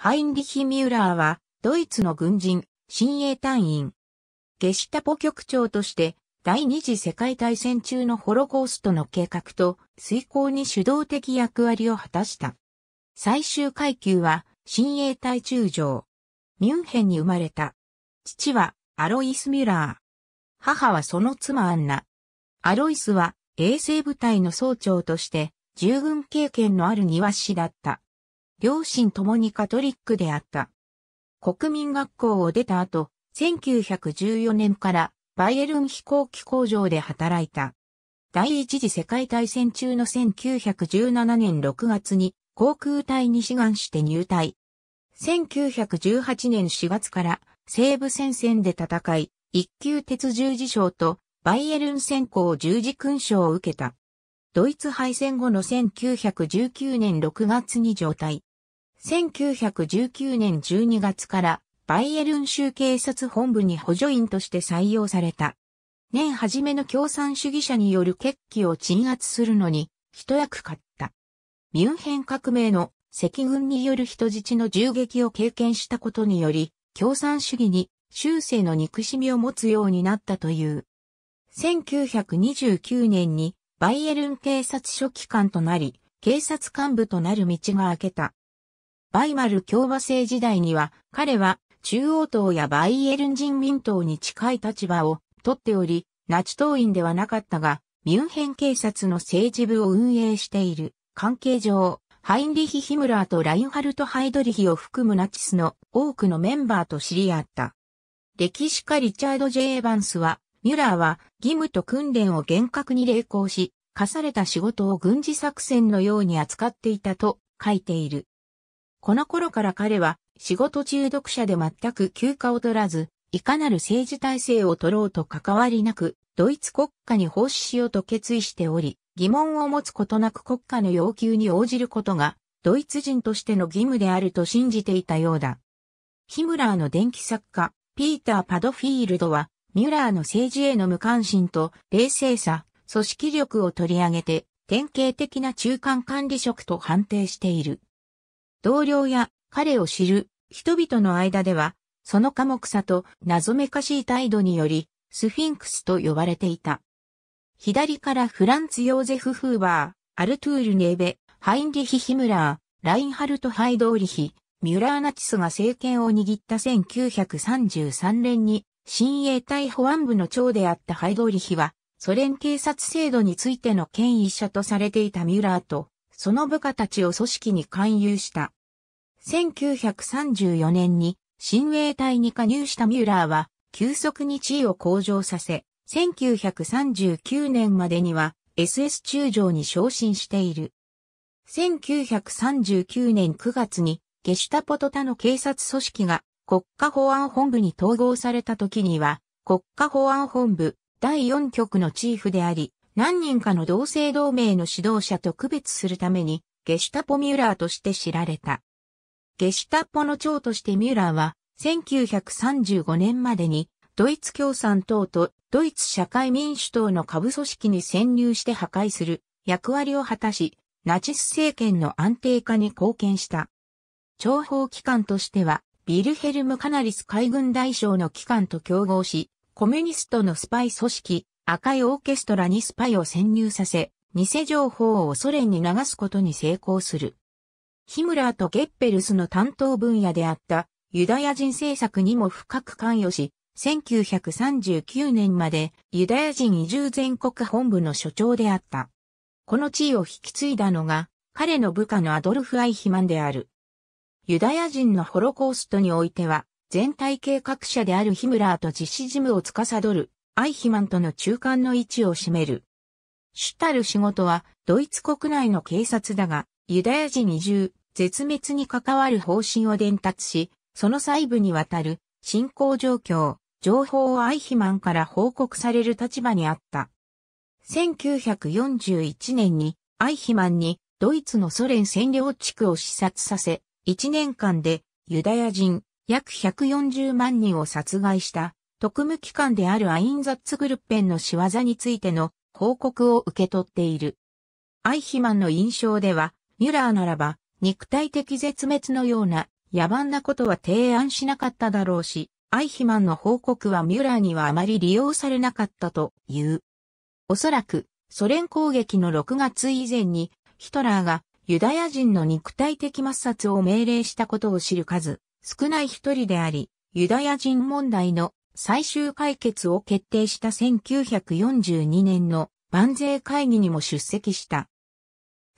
ハインリヒ・ミューラーは、ドイツの軍人、親衛隊員。ゲシュタポ局長として、第二次世界大戦中のホロコーストの計画と遂行に主導的役割を果たした。最終階級は、親衛隊中将。ミュンヘンに生まれた。父は、アロイス・ミュラー。母はその妻アンナ。アロイスは、衛星部隊の総長として、従軍経験のある庭師だった。両親ともにカトリックであった。国民学校を出た後、1914年からバイエルン飛行機工場で働いた。第一次世界大戦中の1917年6月に航空隊に志願して入隊。1918年4月から西部戦線で戦い、一級鉄十字章とバイエルン戦功十字勲章を受けた。ドイツ敗戦後の1919年6月に上隊。1919年12月からバイエルン州警察本部に補助員として採用された。年初めの共産主義者による決起を鎮圧するのに一役買った。ミュンヘン革命の赤軍による人質の銃撃を経験したことにより、共産主義に終生の憎しみを持つようになったという。1929年にバイエルン警察書記官となり、警察幹部となる道が開けた。バイマル共和制時代には、彼は中央党やバイエルン人民党に近い立場を取っており、ナチ党員ではなかったが、ミュンヘン警察の政治部を運営している関係上、ハインリヒ・ヒムラーとラインハルト・ハイドリヒを含むナチスの多くのメンバーと知り合った。歴史家リチャード・ジェイ・エヴァンスは、ミュラーは義務と訓練を厳格に励行し、課された仕事を軍事作戦のように扱っていたと書いている。この頃から彼は仕事中毒者で全く休暇を取らず、いかなる政治体制を取ろうと関わりなく、ドイツ国家に奉仕しようと決意しており、疑問を持つことなく国家の要求に応じることが、ドイツ人としての義務であると信じていたようだ。ヒムラーの電気作家、ピーター・パドフィールドは、ミュラーの政治への無関心と冷静さ、組織力を取り上げて、典型的な中間管理職と判定している。同僚や彼を知る人々の間では、その寡黙さと謎めかしい態度により、スフィンクスと呼ばれていた。左からフランツ・ヨーゼフ・フーバー、アルトゥール・ネーベ、ハインリヒ・ヒムラー、ラインハルト・ハイドーリヒ、ミュラーナチスが政権を握った1933年に、新衛隊保安部の長であったハイドーリヒは、ソ連警察制度についての権威者とされていたミュラーと、その部下たちを組織に勧誘した。1934年に新衛隊に加入したミューラーは急速に地位を向上させ、1939年までには SS 中将に昇進している。1939年9月にゲシュタポトタの警察組織が国家保安本部に統合された時には国家保安本部第4局のチーフであり、何人かの同姓同名の指導者と区別するために、ゲシュタポ・ミューラーとして知られた。ゲシュタポの長としてミューラーは、1935年までに、ドイツ共産党とドイツ社会民主党の下部組織に潜入して破壊する役割を果たし、ナチス政権の安定化に貢献した。諜報機関としては、ビルヘルム・カナリス海軍大将の機関と競合し、コミュニストのスパイ組織、赤いオーケストラにスパイを潜入させ、偽情報をソ連に流すことに成功する。ヒムラーとゲッペルスの担当分野であったユダヤ人政策にも深く関与し、1939年までユダヤ人移住全国本部の所長であった。この地位を引き継いだのが彼の部下のアドルフ・アイヒマンである。ユダヤ人のホロコーストにおいては全体計画者であるヒムラーと実施事務を司るアイヒマンとの中間の位置を占める。主たる仕事は、ドイツ国内の警察だが、ユダヤ人移住、絶滅に関わる方針を伝達し、その細部にわたる、進行状況、情報をアイヒマンから報告される立場にあった。1941年に、アイヒマンに、ドイツのソ連占領地区を視察させ、1年間で、ユダヤ人、約140万人を殺害した、特務機関であるアインザッツグルッペンの仕業についての報告を受け取っている。アイヒマンの印象では、ミュラーならば、肉体的絶滅のような野蛮なことは提案しなかっただろうし、アイヒマンの報告はミュラーにはあまり利用されなかったという。おそらく、ソ連攻撃の6月以前に、ヒトラーがユダヤ人の肉体的抹殺を命令したことを知る数、少ない一人であり、ユダヤ人問題の最終解決を決定した1942年の万税会議にも出席した。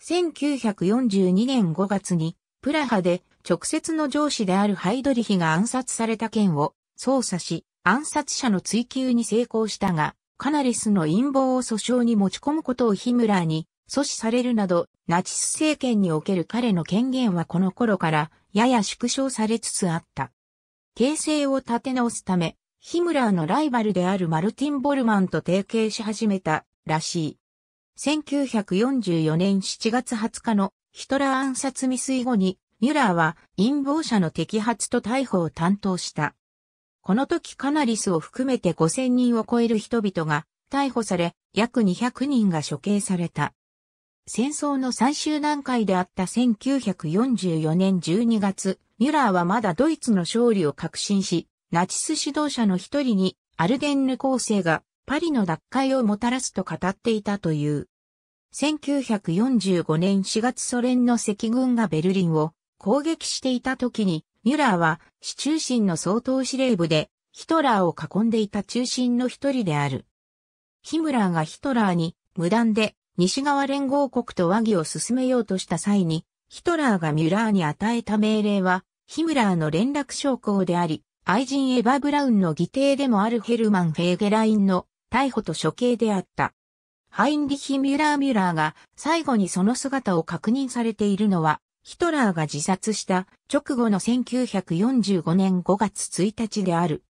1942年5月にプラハで直接の上司であるハイドリヒが暗殺された件を捜査し暗殺者の追及に成功したが、カナリスの陰謀を訴訟に持ち込むことをヒムラーに阻止されるなど、ナチス政権における彼の権限はこの頃からやや縮小されつつあった。形勢を立て直すため、ヒムラーのライバルであるマルティン・ボルマンと提携し始めたらしい。1944年7月20日のヒトラー暗殺未遂後に、ミュラーは陰謀者の摘発と逮捕を担当した。この時カナリスを含めて5000人を超える人々が逮捕され、約200人が処刑された。戦争の最終段階であった1944年12月、ミュラーはまだドイツの勝利を確信し、ナチス指導者の一人にアルデンヌ構成がパリの奪回をもたらすと語っていたという。1945年4月ソ連の赤軍がベルリンを攻撃していた時に、ミュラーは市中心の総統司令部でヒトラーを囲んでいた中心の一人である。ヒムラーがヒトラーに無断で西側連合国と和議を進めようとした際に、ヒトラーがミュラーに与えた命令は、ヒムラーの連絡証拠であり、愛人エヴァ・ブラウンの義弟でもあるヘルマン・フェーゲラインの逮捕と処刑であった。ハインリヒ・ミュラー・ミュラーが最後にその姿を確認されているのは、ヒトラーが自殺した直後の1945年5月1日である。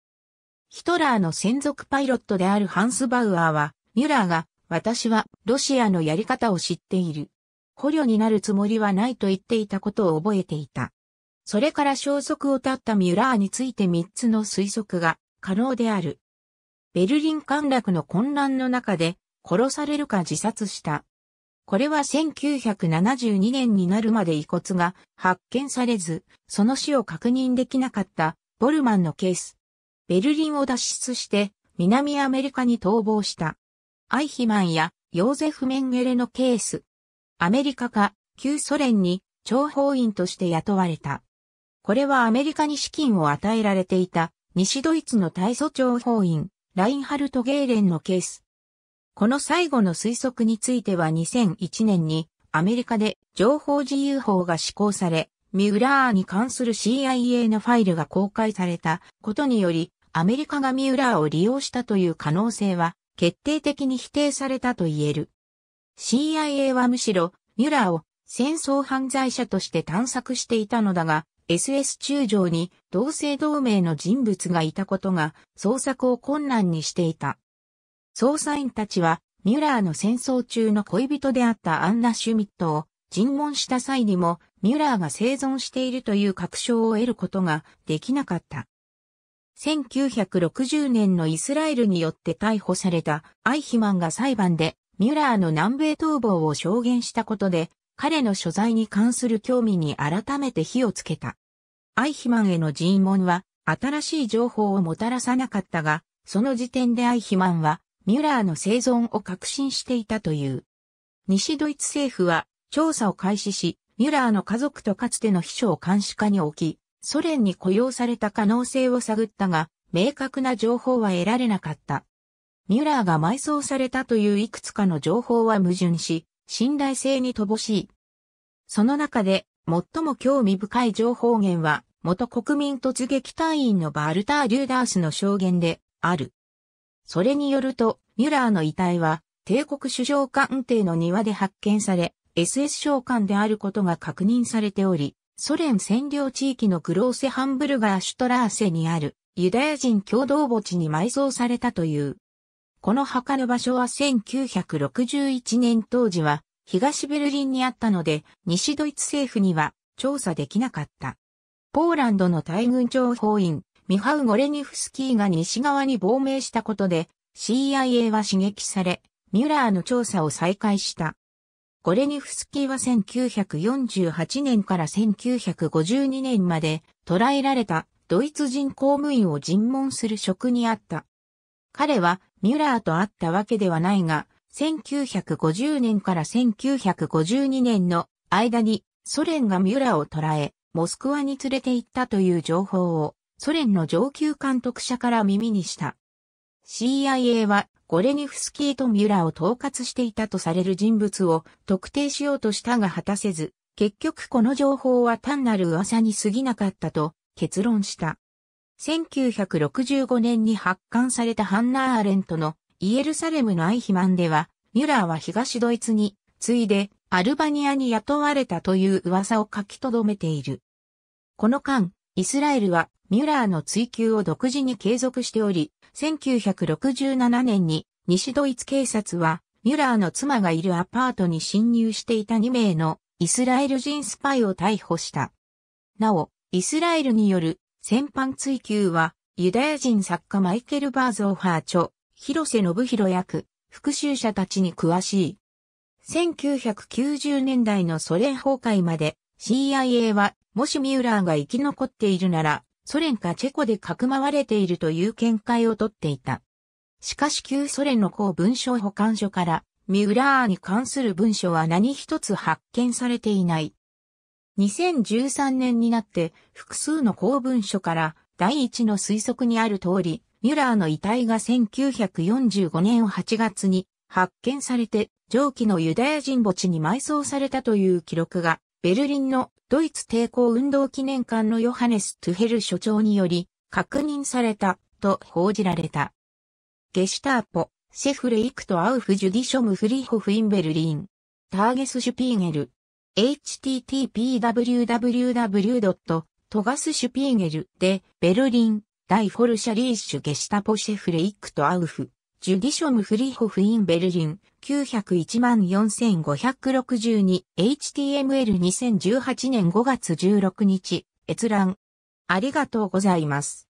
ヒトラーの専属パイロットであるハンス・バウアーは、ミュラーが、私はロシアのやり方を知っている。捕虜になるつもりはないと言っていたことを覚えていた。それから消息を絶ったミュラーについて3つの推測が可能である。ベルリン陥落の混乱の中で殺されるか自殺した。これは1972年になるまで遺骨が発見されず、その死を確認できなかったボルマンのケース。ベルリンを脱出して南アメリカに逃亡した。アイヒマンやヨーゼフ・メンゲレのケース。アメリカか旧ソ連に諜報員として雇われた。これはアメリカに資金を与えられていた西ドイツの大祖長法院、ラインハルト・ゲーレンのケース。この最後の推測については2001年にアメリカで情報自由法が施行され、ミュラーに関する CIA のファイルが公開されたことにより、アメリカがミュラーを利用したという可能性は決定的に否定されたと言える。CIA はむしろミュラーを戦争犯罪者として探索していたのだが、SS 中将に同姓同名の人物がいたことが捜索を困難にしていた。捜査員たちはミュラーの戦争中の恋人であったアンナ・シュミットを尋問した際にもミュラーが生存しているという確証を得ることができなかった。1960年のイスラエルによって逮捕されたアイヒマンが裁判でミュラーの南米逃亡を証言したことで彼の所在に関する興味に改めて火をつけた。アイヒマンへの尋問は新しい情報をもたらさなかったが、その時点でアイヒマンはミュラーの生存を確信していたという。西ドイツ政府は調査を開始し、ミュラーの家族とかつての秘書を監視下に置き、ソ連に雇用された可能性を探ったが、明確な情報は得られなかった。ミュラーが埋葬されたといういくつかの情報は矛盾し、信頼性に乏しい。その中で、最も興味深い情報源は、元国民突撃隊員のバルター・リューダースの証言で、ある。それによると、ミュラーの遺体は、帝国首相官邸の庭で発見され、SS 召喚であることが確認されており、ソ連占領地域のグローセハンブルガー・シュトラーセにあるユダヤ人共同墓地に埋葬されたという。この墓の場所は1961年当時は東ベルリンにあったので西ドイツ政府には調査できなかった。ポーランドの大軍情報員ミハウ・ゴレニフスキーが西側に亡命したことで CIA は刺激されミュラーの調査を再開した。ゴレニフスキーは1948年から1952年まで捕らえられたドイツ人公務員を尋問する職にあった。彼はミュラーと会ったわけではないが、1950年から1952年の間にソ連がミュラーを捕らえ、モスクワに連れて行ったという情報をソ連の上級監督者から耳にした。CIA はゴレニフスキーとミュラーを統括していたとされる人物を特定しようとしたが果たせず、結局この情報は単なる噂に過ぎなかったと結論した。1965年に発刊されたハンナ・アーレントのイエルサレムのアイヒマンでは、ミュラーは東ドイツに、次いでアルバニアに雇われたという噂を書き留めている。この間、イスラエルはミュラーの追求を独自に継続しており、1967年に西ドイツ警察はミュラーの妻がいるアパートに侵入していた2名のイスラエル人スパイを逮捕した。なお、イスラエルによる戦犯追求は、ユダヤ人作家マイケル・バーズ・オファー著、広瀬信弘役、復讐者たちに詳しい。1990年代のソ連崩壊まで CIA は、もしミューラーが生き残っているなら、ソ連かチェコでかくまわれているという見解をとっていた。しかし旧ソ連の公文書保管所から、ミューラーに関する文書は何一つ発見されていない。2013年になって複数の公文書から第一の推測にある通り、ミュラーの遺体が1945年8月に発見されて上記のユダヤ人墓地に埋葬されたという記録がベルリンのドイツ抵抗運動記念館のヨハネス・トゥヘル所長により確認されたと報じられた。ゲシュターポ、シェフレイクとアウフ・ジュディショム・フリーホフ・インベルリン、ターゲス・シュピーゲル、http://www.togasspiegel で、ベルリン、大フォルシャリーシュゲシタポシェフレイクトアウフ、ジュディショムフリホフインベルリン、9014562、html2018 年5月16日、閲覧。ありがとうございます。